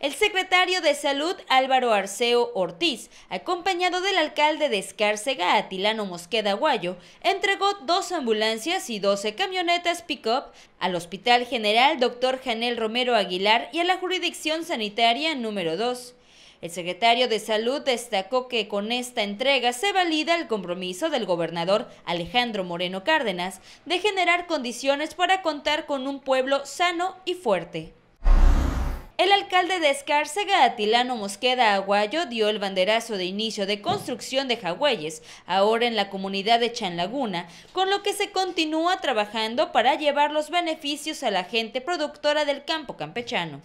El secretario de Salud Álvaro Arceo Ortiz, acompañado del alcalde de Escárcega, Atilano Mosqueda Guayo, entregó dos ambulancias y 12 camionetas pick-up al Hospital General Dr. Janel Romero Aguilar y a la Jurisdicción Sanitaria número 2. El secretario de Salud destacó que con esta entrega se valida el compromiso del gobernador Alejandro Moreno Cárdenas de generar condiciones para contar con un pueblo sano y fuerte. El alcalde de Escárcega, Atilano Mosqueda Aguayo, dio el banderazo de inicio de construcción de jagüeyes, ahora en la comunidad de Chanlaguna, con lo que se continúa trabajando para llevar los beneficios a la gente productora del campo campechano.